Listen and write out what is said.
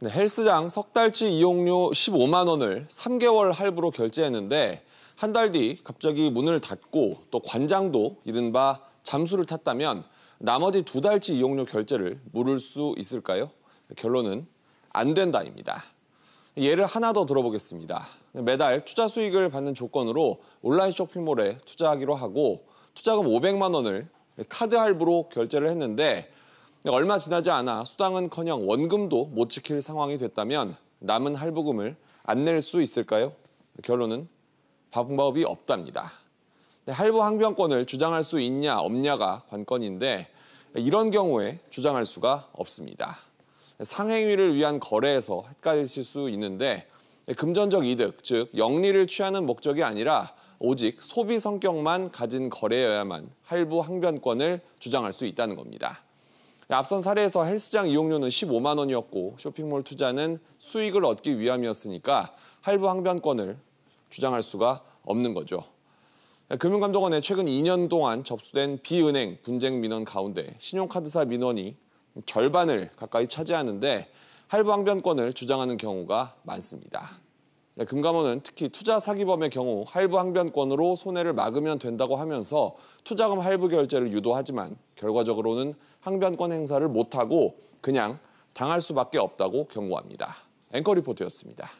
네, 헬스장 석 달치 이용료 15만 원을 3개월 할부로 결제했는데 한 달 뒤 갑자기 문을 닫고 또 관장도 이른바 잠수를 탔다면 나머지 두 달치 이용료 결제를 물을 수 있을까요? 네, 결론은 안 된다입니다. 예를 하나 더 들어보겠습니다. 네, 매달 투자 수익을 받는 조건으로 온라인 쇼핑몰에 투자하기로 하고 투자금 500만 원을 카드 할부로 결제를 했는데 얼마 지나지 않아 수당은커녕 원금도 못 지킬 상황이 됐다면 남은 할부금을 안 낼 수 있을까요? 결론은 방법이 없답니다. 네, 할부 항변권을 주장할 수 있냐 없냐가 관건인데 이런 경우에 주장할 수가 없습니다. 상행위를 위한 거래에서 헷갈리실 수 있는데 금전적 이득, 즉 영리를 취하는 목적이 아니라 오직 소비 성격만 가진 거래여야만 할부 항변권을 주장할 수 있다는 겁니다. 앞선 사례에서 헬스장 이용료는 15만 원이었고 쇼핑몰 투자는 수익을 얻기 위함이었으니까 할부 항변권을 주장할 수가 없는 거죠. 금융감독원의 최근 2년 동안 접수된 비은행 분쟁 민원 가운데 신용카드사 민원이 절반을 가까이 차지하는데 할부 항변권을 주장하는 경우가 많습니다. 네, 금감원은 특히 투자 사기범의 경우 할부 항변권으로 손해를 막으면 된다고 하면서 투자금 할부 결제를 유도하지만 결과적으로는 항변권 행사를 못하고 그냥 당할 수밖에 없다고 경고합니다. 앵커 리포트였습니다.